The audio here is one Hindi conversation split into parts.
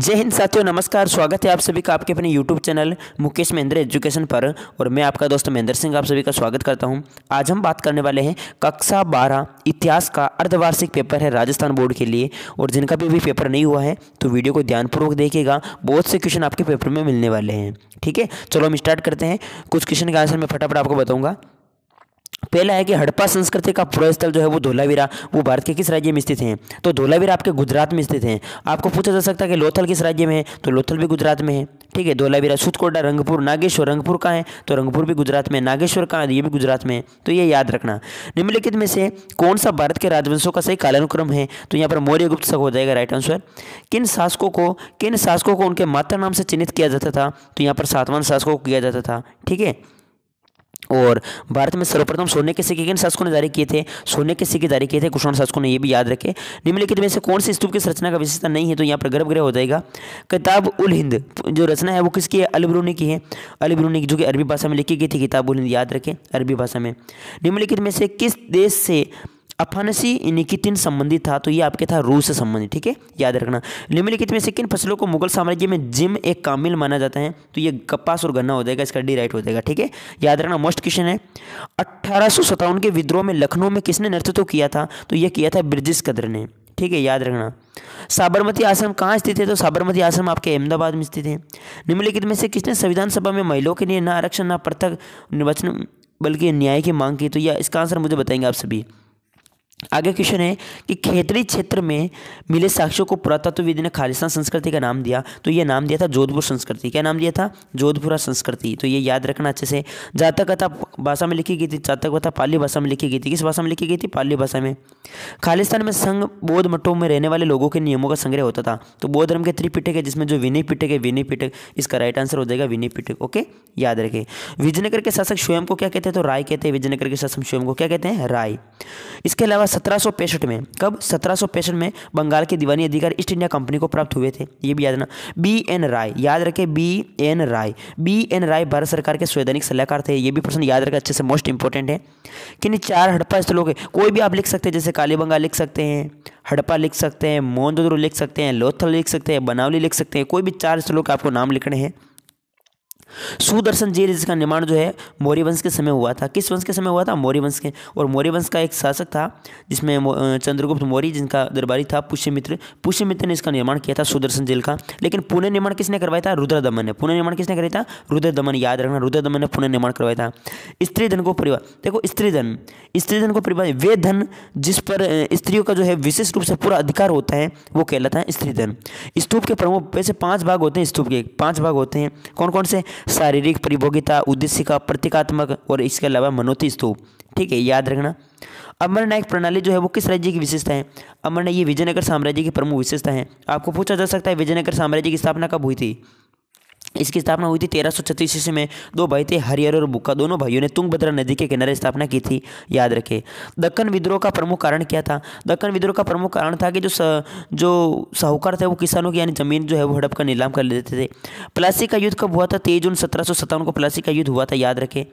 जय हिंद साथियों नमस्कार स्वागत है आप सभी का आपके अपने YouTube channel Mukesh Mahendra education पर और मैं आपका दोस्त महेंद्र सिंह आप सभी का स्वागत करता हूं आज हम बात करने वाले हैं कक्षा बारह इतिहास का अर्धवार्षिक पेपर है राजस्थान बोर्ड के लिए और जिनका भी अभी पेपर नहीं हुआ है तो वीडियो को ध्यानपूर्वक देखिएगा बहुत से क्वेश्चन आपके पेपर में मिलने वाले हैं ठीक है चलो हम स्टार्ट करते हैं कुछ क्वेश्चन का आंसर मैं फटाफट आपको बताऊँगा पहला है कि हड़प्पा संस्कृति का पूरा स्थल जो है वो धोलावीरा वो भारत के किस राज्य में स्थित हैं तो धोलावीरा आपके गुजरात में स्थित हैं आपको पूछा जा सकता है कि लोथल किस राज्य में है तो लोथल भी गुजरात में है ठीक है धोलावीरा सुतकोडा रंगपुर नागेश्वर रंगपुर का है तो रंगपुर भी गुजरात में नागेश्वर का है तो ये भी गुजरात में है तो ये याद रखना निम्नलिखित में से कौन सा भारत के राजवंशों का सही कालानुक्रम है तो यहाँ पर मौर्यगुप्त तक हो जाएगा राइट आंसर किन शासकों को किन शासकों को उनके माता नाम से चिन्हित किया जाता था तो यहाँ पर सातवान शासकों को किया जाता था ठीक है और भारत में सर्वप्रथम सोने के सिक्के किन शासकों ने जारी किए थे सोने के सिक्के जारी किए थे कुशाण शासकों ने यह भी याद रखे निम्नलिखित में से कौन से स्तूप की रचना का विशेषता नहीं है तो यहाँ पर गर्भगृह हो जाएगा किताब उल हिंद जो रचना है वो किसकी है अलबरूनी की है अलबरूनी की जो कि अरबी भाषा में लिखी गई थी किताब उल हिंद याद रखें अरबी भाषा में निम्नलिखित में से किस देश से अफानसी निकितिन संबंधित था तो ये आपके था रूस से संबंधित ठीक है याद रखना निम्नलिखित में से किन फसलों को मुगल साम्राज्य में जिम एक कामिल माना जाता है तो ये कपास और गन्ना हो जाएगा इसका डी राइट हो जाएगा ठीक है याद रखना मोस्ट क्वेश्चन है अट्ठारह के विद्रोह में लखनऊ में किसने नेतृत्व किया था तो यह किया था ब्रिजिश कदर ने ठीक है याद रखना साबरमती आश्रम कहाँ स्थित है तो साबरमती आश्रम आपके अहमदाबाद में स्थित है निम्नलिखित में से किसने संविधान सभा में महिलाओं के लिए न आरक्षण न पृथक निर्वाचन बल्कि न्याय की मांग की तो यह इसका आंसर मुझे बताएंगे आप सभी आगे क्वेश्चन है कि खेतरी क्षेत्र में मिले साक्ष्यों को पुरातत्वविद ने खालिस्तान संस्कृति का नाम दिया तो ये नाम दिया था जोधपुर संस्कृति क्या नाम दिया था जोधपुरा संस्कृति तो ये याद रखना अच्छे से जातक कथा भाषा में लिखी गई थी जातक कथा पाली भाषा में लिखी गई थी किस भाषा में लिखी गई थी पाली भाषा में खालिस्तान में संघ बौद्ध मठों में रहने वाले लोगों के नियमों का संग्रह होता था तो बौद्ध धर्म के त्रिपिटक है जिसमें जो विनय पिटक है विनय पिटक इसका राइट आंसर हो जाएगा विनय पिटक ओके याद रखें विजयनगर के शासक स्वयं को क्या कहते हैं तो राय कहते हैं विजयनगर के शासक स्वयं को क्या कहते हैं राय इसके अलावा सत्रह में कब सत्रह में बंगाल के दीवानी अधिकार ईस्ट इंडिया कंपनी को प्राप्त हुए थे ये भी याद रखना बी एन राय याद रखें B N Rai B N Rai Bharat सरकार के संवैधानिक सलाहकार थे ये भी प्रश्न याद रखें अच्छे से मोस्ट इंपॉर्टेंट है नहीं चार हड़प्पा स्थलों के कोई भी आप लिख सकते हैं जैसे कालीबंगा लिख सकते हैं हड़प्पा लिख सकते हैं मोहनजोदड़ो लिख सकते हैं लोथल लिख सकते हैं बनावली लिख सकते हैं कोई भी चार स्थलों के आपको नाम लिखने हैं सुदर्शन जेल जिसका निर्माण जो है मौर्य वंश के समय हुआ था किस वंश के समय हुआ था मौर्य वंश के और मौर्य वंश का एक शासक था जिसमें चंद्रगुप्त मौर्य जिनका दरबारी था पुष्यमित्र पुष्यमित्र ने इसका निर्माण किया था सुदर्शन जेल का लेकिन पुनः निर्माण किसने करवाया था रुद्र दमन ने पुनः निर्माण किसने कराया था रुद्र दमन याद रखना रुद्र दमन ने पुनः निर्माण करवाया था स्त्री धन को परिवार देखो स्त्री धन स्त्री धन को परिवार वे धन जिस पर स्त्रियों का जो है विशेष रूप से पूरा अधिकार होता है वो कहलाता है स्त्री धन स्तूप के प्रमुख वैसे पांच भाग होते हैं स्तूप के पांच भाग होते हैं कौन कौन से शारीरिक परिभोगिता उद्देश्य का प्रतीकात्मक और इसके अलावा मनोती स्तूप ठीक है याद रखना अमर नायक प्रणाली जो है वो किस राज्य की विशेषता है अमर नायक ये विजयनगर साम्राज्य की प्रमुख विशेषता है आपको पूछा जा सकता है विजयनगर साम्राज्य की स्थापना कब हुई थी इसकी स्थापना हुई थी तेरह सौ छत्तीस ईस्वी में दो भाई थे हरिहर और बुक्का दोनों भाइयों ने तुंगभद्रा नदी के किनारे स्थापना की थी याद रखें दक्कन विद्रोह का प्रमुख कारण क्या था दक्कन विद्रोह का प्रमुख कारण था कि जो स, जो साहूकार थे वो किसानों की यानी ज़मीन जो है वो हड़प कर नीलाम कर लेते थे प्लासी का युद्ध कब हुआ था तेईस जून सत्रह को प्लासी का युद्ध हुआ था याद रखें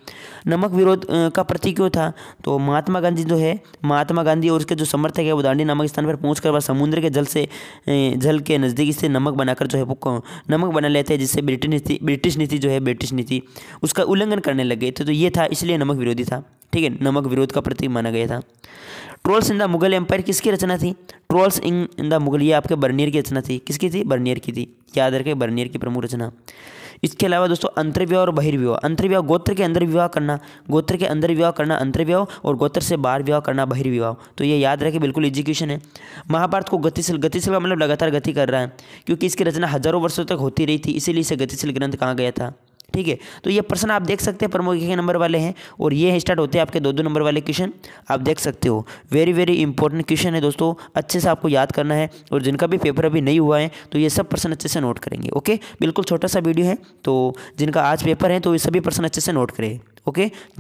नमक विरोध का प्रतीक क्यों था तो महात्मा गांधी जो है महात्मा गांधी और उसके जो समर्थक है वो दांडी नामक स्थान पर पहुँच कर समुद्र के जल से जल के नज़दीक से नमक बनाकर जो है वो नमक बना लेते हैं जिससे ब्रिटेन नीति ब्रिटिश नीति जो है ब्रिटिश नीति उसका उल्लंघन करने लग गए थे तो ये था इसलिए नमक विरोधी था ठीक है नमक विरोध का प्रतीक माना गया था travels in the Mughal empire किसकी रचना थी travels in in the Mughal ये आपके बर्नियर की रचना थी किसकी थी बर्नियर की थी याद रखें बर्नियर की प्रमुख रचना इसके अलावा दोस्तों अंतर्विवाह और बहिर्विवाह अंतर्विवाह गोत्र के अंदर विवाह करना गोत्र के अंदर विवाह करना अंतर्विवाह और गोत्र से बाहर विवाह करना बहिर्विवाह तो ये याद रखें बिल्कुल एजुकेशन है महाभारत को गतिशील गतिशील मतलब लगातार गति कर रहा है क्योंकि इसकी रचना हजारों वर्षों तक होती रही थी इसीलिए इसे गतिशील ग्रंथ कहा गया था ठीक है तो ये प्रश्न आप देख सकते हैं प्रमुख के नंबर वाले हैं और ये है स्टार्ट होते हैं आपके दो दो नंबर वाले क्वेश्चन आप देख सकते हो वेरी वेरी इंपॉर्टेंट क्वेश्चन है दोस्तों अच्छे से आपको याद करना है और जिनका भी पेपर अभी नहीं हुआ है तो ये सब प्रश्न अच्छे से नोट करेंगे ओके बिल्कुल छोटा सा वीडियो है तो जिनका आज पेपर है तो ये सभी प्रश्न अच्छे से नोट करें ओके